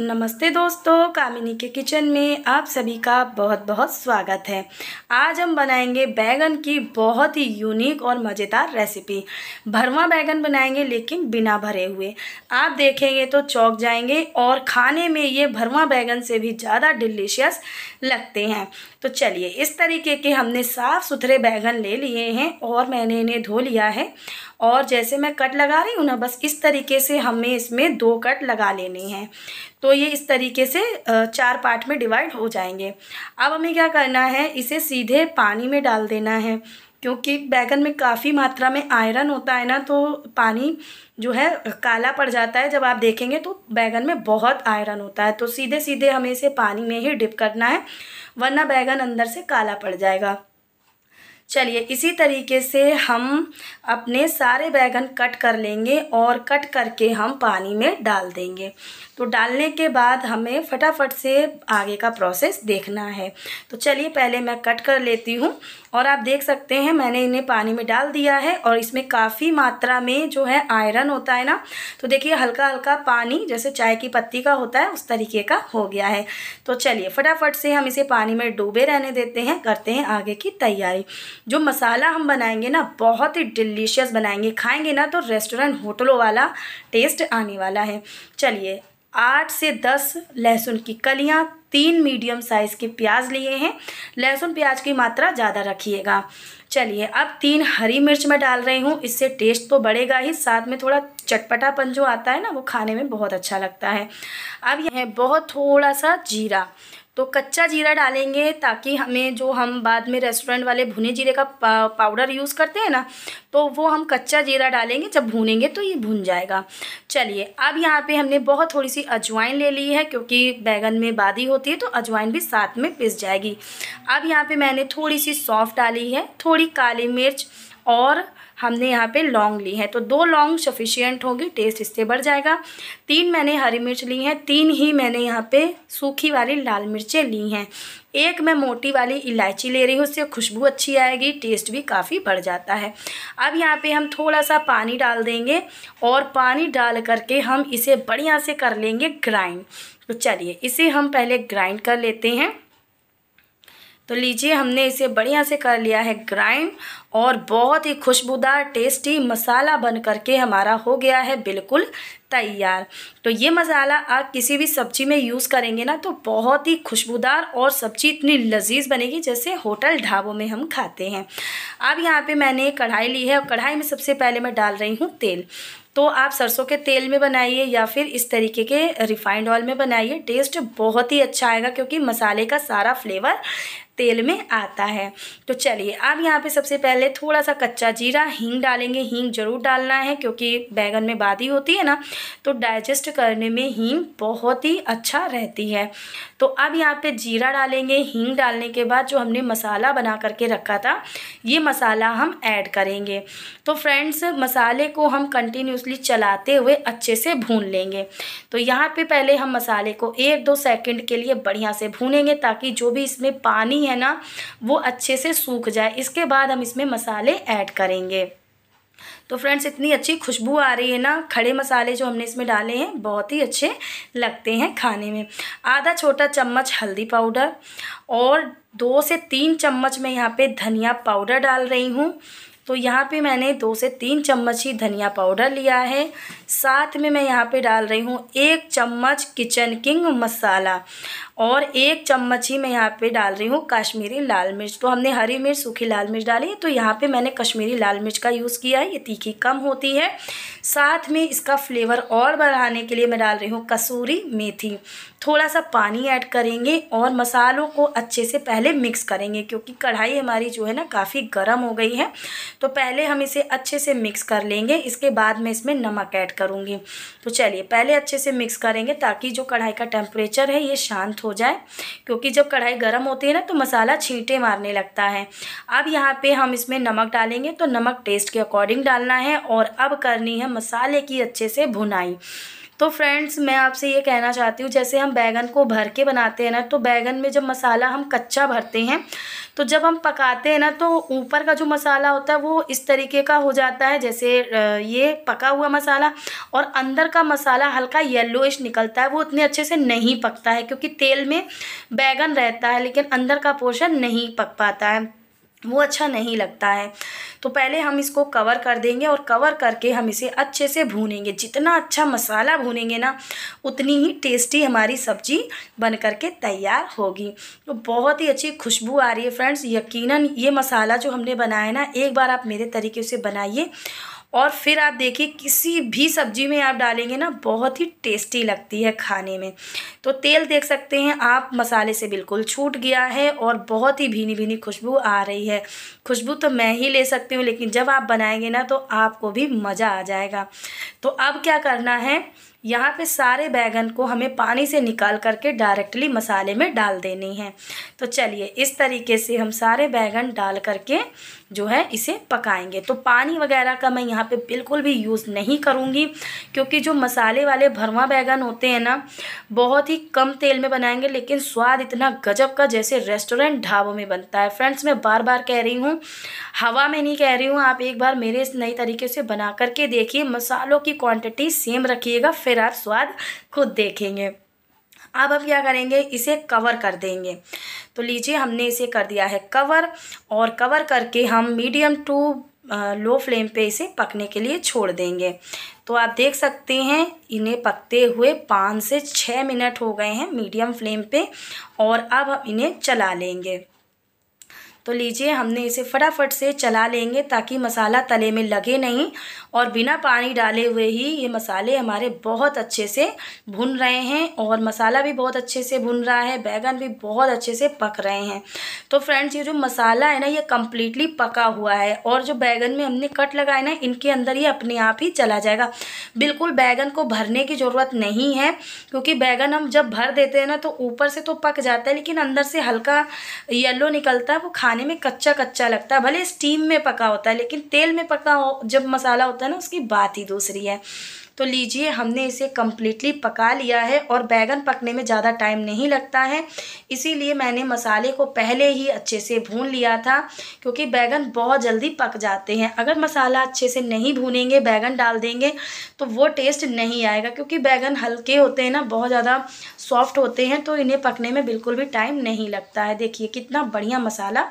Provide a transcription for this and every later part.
नमस्ते दोस्तों कामिनी के किचन में आप सभी का बहुत बहुत स्वागत है आज हम बनाएंगे बैगन की बहुत ही यूनिक और मज़ेदार रेसिपी भरवा बैगन बनाएंगे लेकिन बिना भरे हुए आप देखेंगे तो चौक जाएंगे और खाने में ये भरवा बैगन से भी ज़्यादा डिलीशियस लगते हैं तो चलिए इस तरीके के हमने साफ़ सुथरे बैगन ले लिए हैं और मैंने इन्हें धो लिया है और जैसे मैं कट लगा रही हूँ ना बस इस तरीके से हमें इसमें दो कट लगा लेने हैं तो ये इस तरीके से चार पार्ट में डिवाइड हो जाएंगे अब हमें क्या करना है इसे सीधे पानी में डाल देना है क्योंकि बैगन में काफ़ी मात्रा में आयरन होता है ना तो पानी जो है काला पड़ जाता है जब आप देखेंगे तो बैगन में बहुत आयरन होता है तो सीधे सीधे हमें इसे पानी में ही डिप करना है वरना बैगन अंदर से काला पड़ जाएगा चलिए इसी तरीके से हम अपने सारे बैगन कट कर लेंगे और कट करके हम पानी में डाल देंगे तो डालने के बाद हमें फटाफट से आगे का प्रोसेस देखना है तो चलिए पहले मैं कट कर लेती हूँ और आप देख सकते हैं मैंने इन्हें पानी में डाल दिया है और इसमें काफ़ी मात्रा में जो है आयरन होता है ना तो देखिए हल्का हल्का पानी जैसे चाय की पत्ती का होता है उस तरीके का हो गया है तो चलिए फटाफट से हम इसे पानी में डूबे रहने देते हैं करते हैं आगे की तैयारी जो मसाला हम बनाएंगे ना बहुत ही डिलीशियस बनाएंगे खाएंगे ना तो रेस्टोरेंट होटलों वाला टेस्ट आने वाला है चलिए आठ से दस लहसुन की कलियाँ तीन मीडियम साइज़ के प्याज लिए हैं लहसुन प्याज की मात्रा ज़्यादा रखिएगा चलिए अब तीन हरी मिर्च मैं डाल रही हूँ इससे टेस्ट तो बढ़ेगा ही साथ में थोड़ा चटपटापन जो आता है ना वो खाने में बहुत अच्छा लगता है अब यह है बहुत थोड़ा सा जीरा तो कच्चा जीरा डालेंगे ताकि हमें जो हम बाद में रेस्टोरेंट वाले भुने जीरे का पाउडर यूज़ करते हैं ना तो वो हम कच्चा जीरा डालेंगे जब भूनेंगे तो ये भुन जाएगा चलिए अब यहाँ पे हमने बहुत थोड़ी सी अजवाइन ले ली है क्योंकि बैगन में बादी होती है तो अजवाइन भी साथ में पिस जाएगी अब यहाँ पर मैंने थोड़ी सी सौंफ डाली है थोड़ी काली मिर्च और हमने यहाँ पे लौंग ली है तो दो लौंग सफिशियंट होगी टेस्ट इससे बढ़ जाएगा तीन मैंने हरी मिर्च ली हैं तीन ही मैंने यहाँ पे सूखी वाली लाल मिर्चें ली हैं एक मैं मोटी वाली इलायची ले रही हूँ उससे खुशबू अच्छी आएगी टेस्ट भी काफ़ी बढ़ जाता है अब यहाँ पे हम थोड़ा सा पानी डाल देंगे और पानी डाल करके हम इसे बढ़िया से कर लेंगे ग्राइंड तो चलिए इसे हम पहले ग्राइंड कर लेते हैं तो लीजिए हमने इसे बढ़िया से कर लिया है ग्राइंड और बहुत ही खुशबूदार टेस्टी मसाला बन करके हमारा हो गया है बिल्कुल तैयार तो ये मसाला आप किसी भी सब्ज़ी में यूज़ करेंगे ना तो बहुत ही खुशबूदार और सब्ज़ी इतनी लजीज बनेगी जैसे होटल ढाबों में हम खाते हैं अब यहाँ पे मैंने कढ़ाई ली है और कढ़ाई में सबसे पहले मैं डाल रही हूँ तेल तो आप सरसों के तेल में बनाइए या फिर इस तरीके के रिफाइंड ऑयल में बनाइए टेस्ट बहुत ही अच्छा आएगा क्योंकि मसाले का सारा फ्लेवर तेल में आता है तो चलिए अब यहाँ पे सबसे पहले थोड़ा सा कच्चा जीरा हींग डालेंगे हींग ज़रूर डालना है क्योंकि बैगन में बादी होती है ना तो डाइजेस्ट करने में हींग बहुत ही अच्छा रहती है तो अब यहाँ पे जीरा डालेंगे हींग डालने के बाद जो हमने मसाला बना करके रखा था ये मसाला हम ऐड करेंगे तो फ्रेंड्स मसाले को हम कंटिन्यूसली चलाते हुए अच्छे से भून लेंगे तो यहाँ पर पहले हम मसाले को एक दो सेकेंड के लिए बढ़िया से भूनेंगे ताकि जो भी इसमें पानी है ना वो अच्छे से सूख जाए इसके बाद हम इसमें मसाले ऐड करेंगे तो फ्रेंड्स इतनी अच्छी खुशबू आ रही है ना खड़े मसाले जो हमने इसमें डाले हैं बहुत ही अच्छे लगते हैं खाने में आधा छोटा चम्मच हल्दी पाउडर और दो से तीन चम्मच मैं यहाँ पे धनिया पाउडर डाल रही हूँ तो यहाँ पे मैंने दो से तीन चम्मच ही धनिया पाउडर लिया है साथ में मैं यहाँ पे डाल रही हूँ एक चम्मच किचन किंग मसाला और एक चम्मच ही मैं यहाँ पे डाल रही हूँ कश्मीरी लाल मिर्च तो हमने हरी मिर्च सूखी लाल मिर्च डाली है तो यहाँ पे मैंने कश्मीरी लाल मिर्च का यूज़ किया है ये तीखी कम होती है साथ में इसका फ्लेवर और बढ़ाने के लिए मैं डाल रही हूँ कसूरी मेथी थोड़ा सा पानी ऐड करेंगे और मसालों को अच्छे से पहले मिक्स करेंगे क्योंकि कढ़ाई हमारी जो है ना काफ़ी गर्म हो गई है तो पहले हम इसे अच्छे से मिक्स कर लेंगे इसके बाद मैं इसमें नमक ऐड करूँगी तो चलिए पहले अच्छे से मिक्स करेंगे ताकि जो कढ़ाई का टेम्परेचर है ये शांत हो जाए क्योंकि जब कढ़ाई गर्म होती है ना तो मसाला छींटे मारने लगता है अब यहाँ पे हम इसमें नमक डालेंगे तो नमक टेस्ट के अकॉर्डिंग डालना है और अब करनी है मसाले की अच्छे से भुनाई तो फ्रेंड्स मैं आपसे ये कहना चाहती हूँ जैसे हम बैगन को भर के बनाते हैं ना तो बैगन में जब मसाला हम कच्चा भरते हैं तो जब हम पकाते हैं ना तो ऊपर का जो मसाला होता है वो इस तरीके का हो जाता है जैसे ये पका हुआ मसाला और अंदर का मसाला हल्का येलोइश निकलता है वो उतने अच्छे से नहीं पकता है क्योंकि तेल में बैगन रहता है लेकिन अंदर का पोर्शन नहीं पक पाता है वो अच्छा नहीं लगता है तो पहले हम इसको कवर कर देंगे और कवर करके हम इसे अच्छे से भूनेंगे जितना अच्छा मसाला भूनेंगे ना उतनी ही टेस्टी हमारी सब्जी बन कर के तैयार होगी तो बहुत ही अच्छी खुशबू आ रही है फ्रेंड्स यकीनन ये मसाला जो हमने बनाया ना एक बार आप मेरे तरीके से बनाइए और फिर आप देखिए किसी भी सब्जी में आप डालेंगे ना बहुत ही टेस्टी लगती है खाने में तो तेल देख सकते हैं आप मसाले से बिल्कुल छूट गया है और बहुत ही भीनी भीनी खुशबू आ रही है खुशबू तो मैं ही ले सकती हूँ लेकिन जब आप बनाएंगे ना तो आपको भी मज़ा आ जाएगा तो अब क्या करना है यहाँ पे सारे बैगन को हमें पानी से निकाल करके डायरेक्टली मसाले में डाल देनी है तो चलिए इस तरीके से हम सारे बैगन डाल करके जो है इसे पकाएंगे तो पानी वगैरह का मैं यहाँ पे बिल्कुल भी यूज़ नहीं करूँगी क्योंकि जो मसाले वाले भरवा बैगन होते हैं ना बहुत ही कम तेल में बनाएंगे लेकिन स्वाद इतना गजब का जैसे रेस्टोरेंट ढाबों में बनता है फ्रेंड्स मैं बार बार कह रही हूँ हवा में नहीं कह रही हूँ आप एक बार मेरे इस नई तरीके से बना करके देखिए मसालों की क्वान्टिटी सेम रखिएगा फिर फिर आप स्वाद खुद देखेंगे अब हम क्या करेंगे इसे कवर कर देंगे तो लीजिए हमने इसे कर दिया है कवर और कवर करके हम मीडियम टू लो फ्लेम पे इसे पकने के लिए छोड़ देंगे तो आप देख सकते हैं इन्हें पकते हुए पाँच से छः मिनट हो गए हैं मीडियम फ्लेम पे और अब हम इन्हें चला लेंगे तो लीजिए हमने इसे फटाफट से चला लेंगे ताकि मसाला तले में लगे नहीं और बिना पानी डाले हुए ही ये मसाले हमारे बहुत अच्छे से भुन रहे हैं और मसाला भी बहुत अच्छे से भुन रहा है बैगन भी बहुत अच्छे से पक रहे हैं तो फ्रेंड्स ये जो मसाला है ना ये कम्प्लीटली पका हुआ है और जो बैगन में हमने कट लगाए ना इनके अंदर ये अपने आप ही चला जाएगा बिल्कुल बैगन को भरने की ज़रूरत नहीं है क्योंकि बैगन हम जब भर देते हैं ना तो ऊपर से तो पक जाता है लेकिन अंदर से हल्का येल्लो निकलता है वो खाने में कच्चा कच्चा लगता है भले स्टीम में पका होता है लेकिन तेल में पका हो जब मसाला होता है ना उसकी बात ही दूसरी है तो लीजिए हमने इसे कम्प्लीटली पका लिया है और बैगन पकने में ज़्यादा टाइम नहीं लगता है इसीलिए मैंने मसाले को पहले ही अच्छे से भून लिया था क्योंकि बैगन बहुत जल्दी पक जाते हैं अगर मसाला अच्छे से नहीं भूनेंगे बैगन डाल देंगे तो वो टेस्ट नहीं आएगा क्योंकि बैगन हल्के होते हैं ना बहुत ज़्यादा सॉफ्ट होते हैं तो इन्हें पकने में बिल्कुल भी टाइम नहीं लगता है देखिए कितना बढ़िया मसाला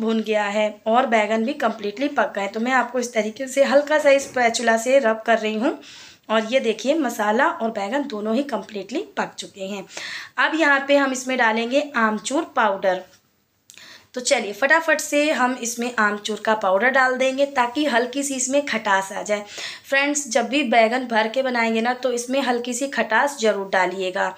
भुन गया है और बैगन भी कम्प्लीटली पक गए तो मैं आपको इस तरीके से हल्का सा इस पैचुला से रब कर रही हूँ और ये देखिए मसाला और बैगन दोनों ही कम्प्लीटली पक चुके हैं अब यहाँ पे हम इसमें डालेंगे आमचूर पाउडर तो चलिए फटाफट से हम इसमें आमचूर का पाउडर डाल देंगे ताकि हल्की सी इसमें खटास आ जाए फ्रेंड्स जब भी बैगन भर के बनाएंगे ना तो इसमें हल्की सी खटास ज़रूर डालिएगा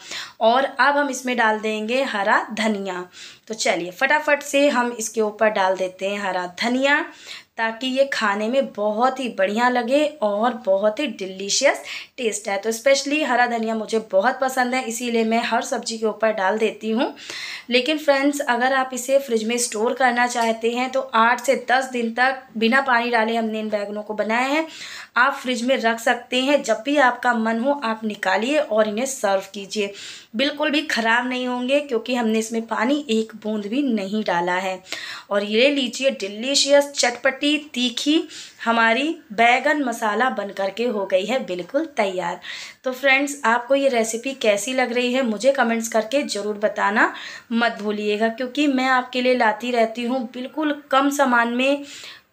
और अब हम इसमें डाल देंगे हरा धनिया तो चलिए फटाफट से हम इसके ऊपर डाल देते हैं हरा धनिया ताकि ये खाने में बहुत ही बढ़िया लगे और बहुत ही डिलीशियस टेस्ट है तो स्पेशली हरा धनिया मुझे बहुत पसंद है इसीलिए मैं हर सब्ज़ी के ऊपर डाल देती हूँ लेकिन फ्रेंड्स अगर आप इसे फ्रिज में स्टोर करना चाहते हैं तो आठ से दस दिन तक बिना पानी डाले हमने इन बैगनों को बनाए हैं आप फ्रिज में रख सकते हैं जब भी आपका मन हो आप निकालिए और इन्हें सर्व कीजिए बिल्कुल भी ख़राब नहीं होंगे क्योंकि हमने इसमें पानी एक बूंद भी नहीं डाला है और ये लीजिए डिलीशियस चटपटी खट्टी तीखी हमारी बैगन मसाला बन कर के हो गई है बिल्कुल तैयार तो फ्रेंड्स आपको ये रेसिपी कैसी लग रही है मुझे कमेंट्स करके ज़रूर बताना मत भूलिएगा क्योंकि मैं आपके लिए लाती रहती हूँ बिल्कुल कम सामान में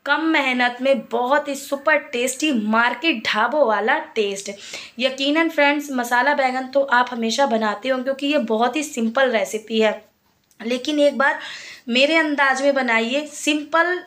कम मेहनत में बहुत ही सुपर टेस्टी मार्केट ढाबों वाला टेस्ट यकीनन फ्रेंड्स मसाला बैगन तो आप हमेशा बनाते हो क्योंकि ये बहुत ही सिंपल रेसिपी है लेकिन एक बार मेरे अंदाज में बनाइए सिंपल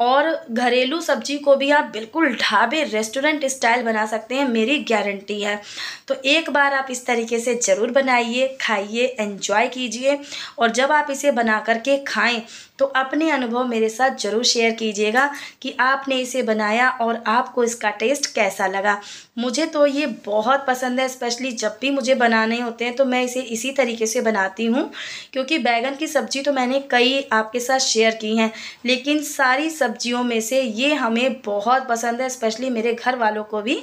और घरेलू सब्जी को भी आप बिल्कुल ढाबे रेस्टोरेंट स्टाइल बना सकते हैं मेरी गारंटी है तो एक बार आप इस तरीके से ज़रूर बनाइए खाइए एंजॉय कीजिए और जब आप इसे बना करके खाएं तो अपने अनुभव मेरे साथ ज़रूर शेयर कीजिएगा कि आपने इसे बनाया और आपको इसका टेस्ट कैसा लगा मुझे तो ये बहुत पसंद है स्पेशली जब भी मुझे बनाने होते हैं तो मैं इसे इसी तरीके से बनाती हूँ क्योंकि बैगन की सब्ज़ी तो मैंने कई आपके साथ शेयर की हैं लेकिन सारी सब्जियों में से ये हमें बहुत पसंद है स्पेशली मेरे घर वालों को भी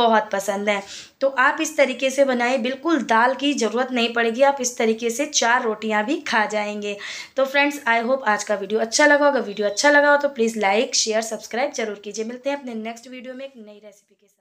बहुत पसंद है तो आप इस तरीके से बनाए बिल्कुल दाल की ज़रूरत नहीं पड़ेगी आप इस तरीके से चार रोटियां भी खा जाएंगे तो फ्रेंड्स आई होप आज का वीडियो अच्छा लगा अगर वीडियो अच्छा लगा हो तो प्लीज़ लाइक शेयर सब्सक्राइब जरूर कीजिए मिलते हैं अपने नेक्स्ट वीडियो में एक नई रेसिपी के साथ